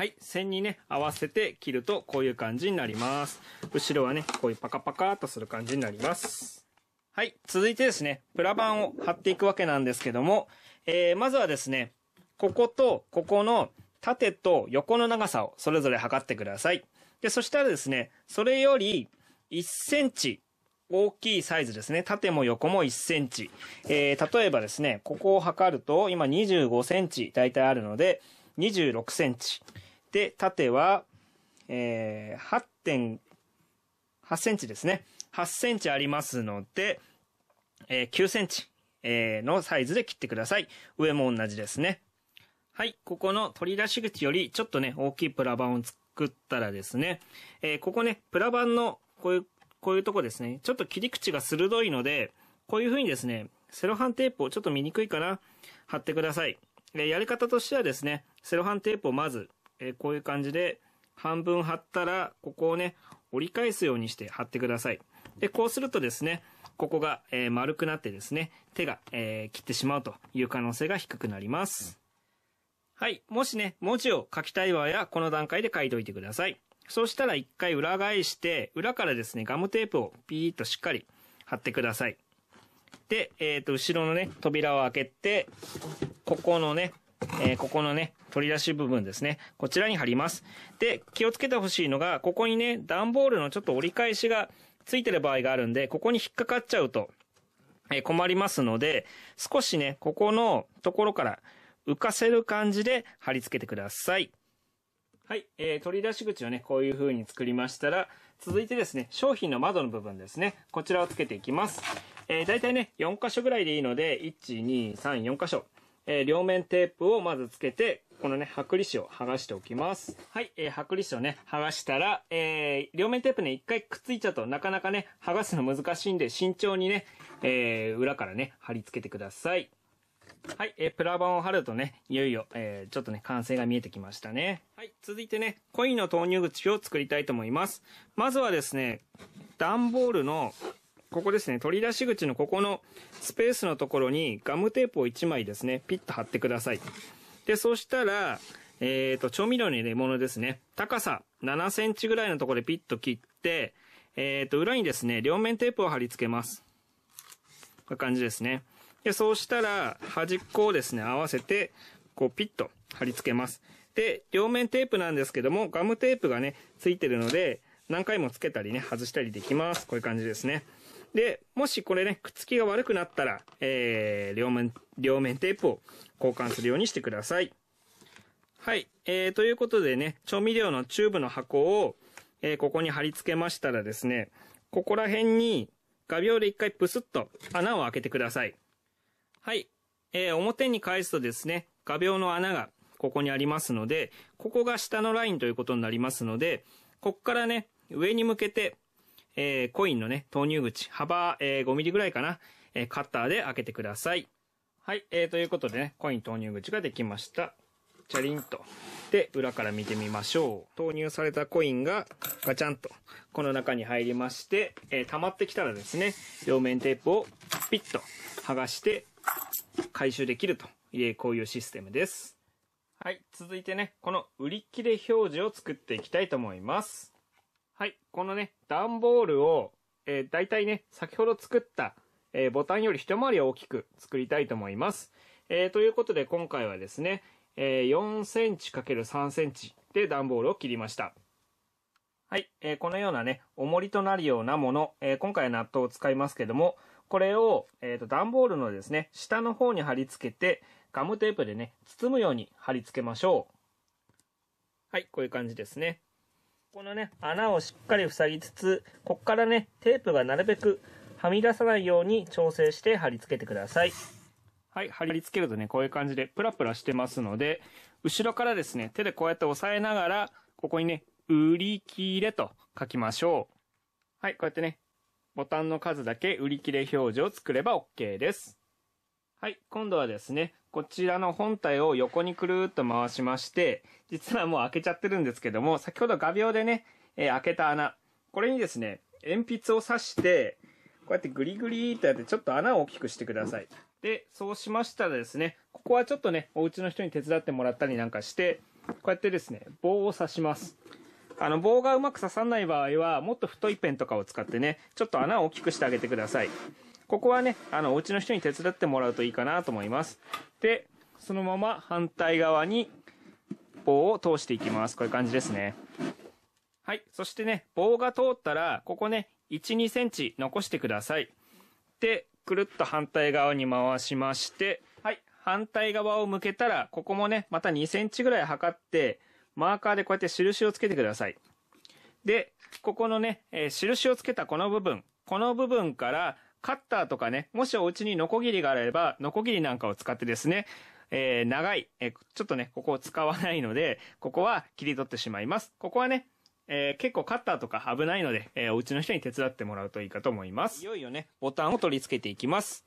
はい、線にね、合わせて切るとこういう感じになります。後ろはね、こういうパカパカっとする感じになります。はい、続いてですね、プラ板を貼っていくわけなんですけども、えー、まずはですね、こことここの縦と横の長さをそれぞれ測ってください。で、そしたらですね、それより1センチ大きいサイズですね。縦も横も1センチ。えー、例えばですね、ここを測ると、今25センチ大体あるので、26センチ。で、縦は、えー、8.8センチですね。8センチありますので、えー、9センチ、えー、のサイズで切ってください。上も同じですね。はい、ここの取り出し口よりちょっとね、大きいプラ板を作ったらですね、えー、ここね、プラ板のこういう、こういうとこですね、ちょっと切り口が鋭いので、こういう風にですね、セロハンテープをちょっと見にくいかな、貼ってください。えー、やり方としてはですね、セロハンテープをまずえー、こういう感じで、半分貼ったら、ここをね、折り返すようにして貼ってください。で、こうするとですね、ここが、えー、丸くなってですね、手が、えー、切ってしまうという可能性が低くなります。はい。もしね、文字を書きたい場合は、この段階で書いておいてください。そうしたら一回裏返して、裏からですね、ガムテープをピーッとしっかり貼ってください。で、えっ、ー、と、後ろのね、扉を開けて、ここのね、えー、ここのね、取り出し部分ですね。こちらに貼ります。で、気をつけてほしいのが、ここにね、段ボールのちょっと折り返しがついてる場合があるんで、ここに引っかかっちゃうと、え困りますので、少しね、ここのところから浮かせる感じで貼り付けてください。はい、えー、取り出し口をね、こういう風に作りましたら、続いてですね、商品の窓の部分ですね、こちらをつけていきます。えー、大体ね、4箇所ぐらいでいいので、1、2、3、4箇所。えー、両面テープをまずつけて、このね、剥離紙を剥がしておきます。はい、えー、剥離紙をね、剥がしたら、えー、両面テープね、一回くっついちゃうとなかなかね、剥がすの難しいんで、慎重にね、えー、裏からね、貼り付けてください。はい、えー、プラ板を貼るとね、いよいよ、えー、ちょっとね、完成が見えてきましたね。はい、続いてね、コインの投入口を作りたいと思います。まずはですね、段ボールの、ここですね、取り出し口のここのスペースのところにガムテープを1枚ですね、ピッと貼ってください。で、そしたら、えっ、ー、と、調味料に入れ物ですね。高さ7センチぐらいのところでピッと切って、えっ、ー、と、裏にですね、両面テープを貼り付けます。こういう感じですね。で、そうしたら、端っこをですね、合わせて、こう、ピッと貼り付けます。で、両面テープなんですけども、ガムテープがね、ついてるので、何回もつけたりね、外したりできます。こういう感じですね。で、もしこれね、くっつきが悪くなったら、えー、両面、両面テープを交換するようにしてください。はい。えー、ということでね、調味料のチューブの箱を、えー、ここに貼り付けましたらですね、ここら辺に画鋲で一回プスッと穴を開けてください。はい。えー、表に返すとですね、画鋲の穴がここにありますので、ここが下のラインということになりますので、こっからね、上に向けてえー、コインのね、投入口、幅、えー、5ミリぐらいかな、えー、カッターで開けてください。はい、えー、ということでね、コイン投入口ができました。チャリンと。で、裏から見てみましょう。投入されたコインがガチャンと、この中に入りまして、えー、溜まってきたらですね、両面テープをピッと剥がして回収できるという、こういうシステムです。はい、続いてね、この売り切れ表示を作っていきたいと思います。はい。このね、段ボールを、えー、大体ね、先ほど作った、えー、ボタンより一回り大きく作りたいと思います。えー、ということで今回はですね、えー、4センチ ×3 センチで段ボールを切りました。はい。えー、このようなね、重りとなるようなもの、えー、今回は納豆を使いますけども、これを、えっ、ー、と、段ボールのですね、下の方に貼り付けて、ガムテープでね、包むように貼り付けましょう。はい、こういう感じですね。このね、穴をしっかり塞ぎつつ、こっからね、テープがなるべくはみ出さないように調整して貼り付けてください。はい、貼り付けるとね、こういう感じでプラプラしてますので、後ろからですね、手でこうやって押さえながら、ここにね、売り切れと書きましょう。はい、こうやってね、ボタンの数だけ売り切れ表示を作れば OK です。はい、今度はですね、こちらの本体を横にくるーっと回しまして、実はもう開けちゃってるんですけども、先ほど画鋲でね、えー、開けた穴、これにですね、鉛筆を刺して、こうやってグリグリーとやってちょっと穴を大きくしてください。で、そうしましたらですね、ここはちょっとね、お家の人に手伝ってもらったりなんかして、こうやってですね、棒を刺します。あの、棒がうまく刺さない場合は、もっと太いペンとかを使ってね、ちょっと穴を大きくしてあげてください。ここはね、あの、お家の人に手伝ってもらうといいかなと思います。で、そのまま反対側に棒を通していきます。こういう感じですね。はい。そしてね、棒が通ったら、ここね、1、2センチ残してください。で、くるっと反対側に回しまして、はい。反対側を向けたら、ここもね、また2センチぐらい測って、マーカーでこうやって印をつけてください。で、ここのね、えー、印をつけたこの部分、この部分からカッターとかね、もしお家にノコギリがあれば、ノコギリなんかを使ってですね、えー、長い、えー、ちょっとね、ここを使わないので、ここは切り取ってしまいます。ここはね、えー、結構カッターとか危ないので、えー、お家の人に手伝ってもらうといいかと思います。いよいよね、ボタンを取り付けていきます。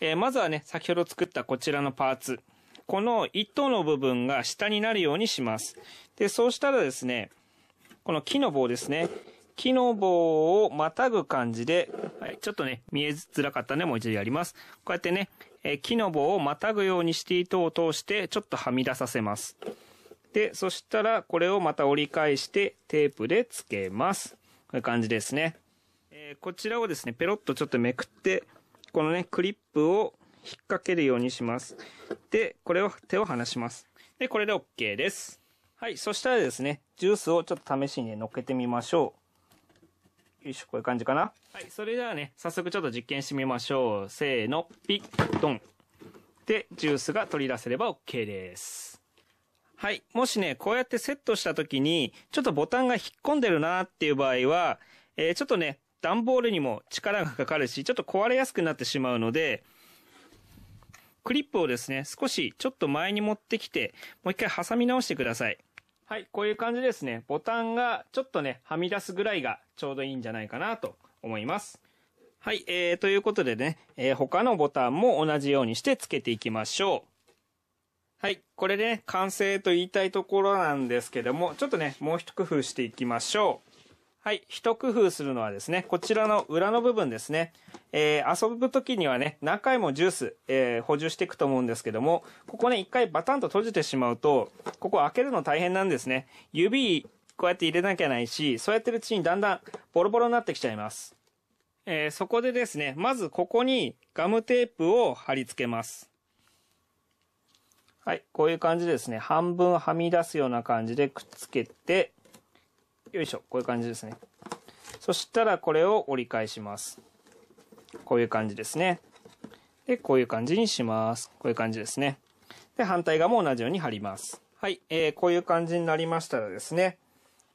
えー、まずはね、先ほど作ったこちらのパーツ。この糸の部分が下になるようにします。で、そうしたらですね、この木の棒ですね。木の棒をまたぐ感じで、はい、ちょっとね、見えづらかったんでもう一度やります。こうやってね、え木の棒をまたぐようにして糸を通して、ちょっとはみ出させます。で、そしたら、これをまた折り返して、テープで付けます。こういう感じですね。えー、こちらをですね、ペロッとちょっとめくって、このね、クリップを引っ掛けるようにします。で、これを、手を離します。で、これで OK です。はい、そしたらですね、ジュースをちょっと試しにね、乗っけてみましょう。よいしょ、こういう感じかな。はい、それではね、早速ちょっと実験してみましょう。せーの、ピッ、ドン。で、ジュースが取り出せれば OK です。はい。もしね、こうやってセットした時に、ちょっとボタンが引っ込んでるなっていう場合は、えー、ちょっとね、段ボールにも力がかかるし、ちょっと壊れやすくなってしまうので、クリップをですね、少しちょっと前に持ってきて、もう一回挟み直してください。はい、こういう感じですね。ボタンがちょっとね、はみ出すぐらいがちょうどいいんじゃないかなと思います。はい、えー、ということでね、えー、他のボタンも同じようにして付けていきましょう。はい。これでね、完成と言いたいところなんですけども、ちょっとね、もう一工夫していきましょう。はい。一工夫するのはですね、こちらの裏の部分ですね。えー、遊ぶ時にはね、何回もジュース、えー、補充していくと思うんですけども、ここね、一回バタンと閉じてしまうと、ここ開けるの大変なんですね。指、こうやって入れなきゃないし、そうやってるうちにだんだんボロボロになってきちゃいます。えー、そこでですね、まずここにガムテープを貼り付けます。はい。こういう感じですね。半分はみ出すような感じでくっつけて、よいしょ、こういう感じですね。そしたらこれを折り返します。こういう感じですね。で、こういう感じにします。こういう感じですね。で、反対側も同じように貼ります。はい、えー、こういう感じになりましたらですね、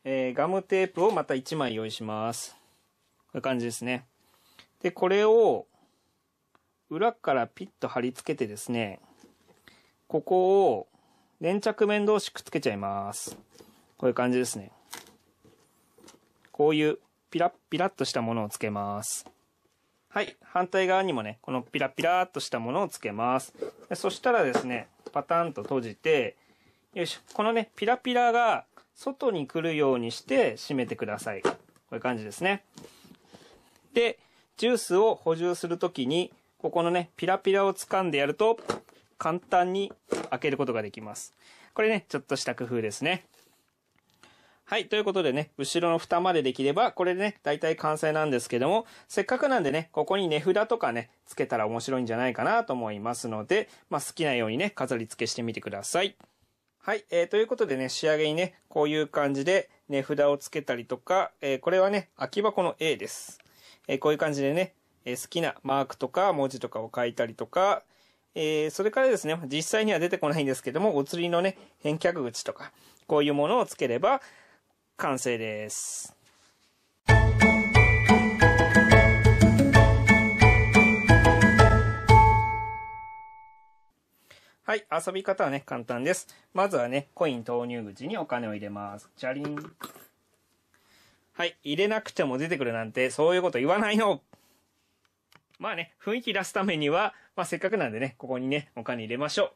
えー、ガムテープをまた1枚用意します。こういう感じですね。で、これを裏からピッと貼り付けてですね、ここを粘着面同士くっつけちゃいます。こういう感じですね。こういうピラッピラッとしたものをつけます。はい。反対側にもね、このピラピラっとしたものをつけます。そしたらですね、パタンと閉じて、よいしょ。このね、ピラピラが外に来るようにして閉めてください。こういう感じですね。で、ジュースを補充するときに、ここのね、ピラピラを掴んでやると、簡単に開けることができます。これね、ちょっとした工夫ですね。はい。ということでね、後ろの蓋までできれば、これでね、大体完成なんですけども、せっかくなんでね、ここに値札とかね、つけたら面白いんじゃないかなと思いますので、まあ、好きなようにね、飾り付けしてみてください。はい。えー、ということでね、仕上げにね、こういう感じで、値札をつけたりとか、えー、これはね、空き箱の A です。えー、こういう感じでね、えー、好きなマークとか文字とかを書いたりとか、えー、それからですね、実際には出てこないんですけども、お釣りのね、返却口とか、こういうものを付ければ、完成です。はい、遊び方はね、簡単です。まずはね、コイン投入口にお金を入れます。チャリン。はい、入れなくても出てくるなんて、そういうこと言わないのまあね、雰囲気出すためには、まあせっかくなんでね、ここにね、お金入れましょう。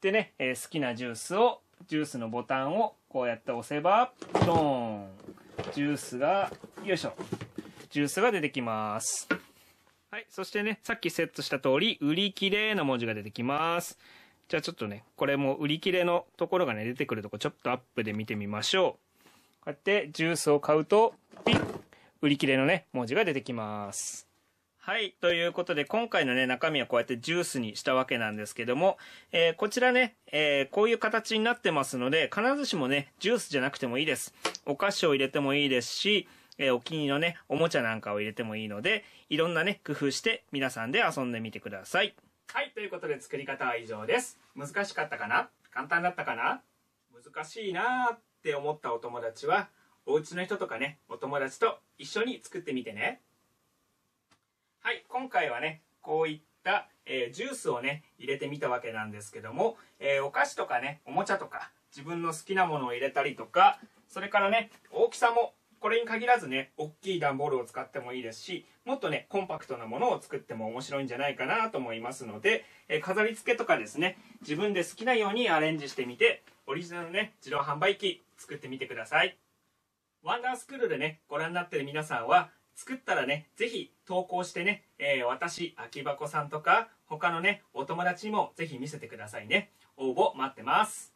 でね、えー、好きなジュースを、ジュースのボタンをこうやって押せばドーンジュースがよいしょジュースが出てきますはいそしてねさっきセットした通り売り切れの文字が出てきますじゃあちょっとねこれも売り切れのところがね出てくるとこちょっとアップで見てみましょうこうやってジュースを買うとピッ売り切れのね文字が出てきますはい。ということで、今回のね、中身はこうやってジュースにしたわけなんですけども、えー、こちらね、えー、こういう形になってますので、必ずしもね、ジュースじゃなくてもいいです。お菓子を入れてもいいですし、えー、お気に入りのね、おもちゃなんかを入れてもいいので、いろんなね、工夫して皆さんで遊んでみてください。はい。ということで、作り方は以上です。難しかったかな簡単だったかな難しいなーって思ったお友達は、お家の人とかね、お友達と一緒に作ってみてね。はい、今回はね、こういった、えー、ジュースをね、入れてみたわけなんですけども、えー、お菓子とかね、おもちゃとか、自分の好きなものを入れたりとか、それからね、大きさも、これに限らずね、大きい段ボールを使ってもいいですし、もっとね、コンパクトなものを作っても面白いんじゃないかなと思いますので、えー、飾り付けとかですね、自分で好きなようにアレンジしてみて、オリジナルのね、自動販売機作ってみてください。ワンダースクールでね、ご覧になってる皆さんは、作ったらね、ぜひ投稿してね、えー、私、秋箱さんとか、他のね、お友達にもぜひ見せてくださいね。応募待ってます。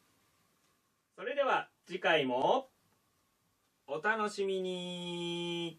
それでは次回もお楽しみに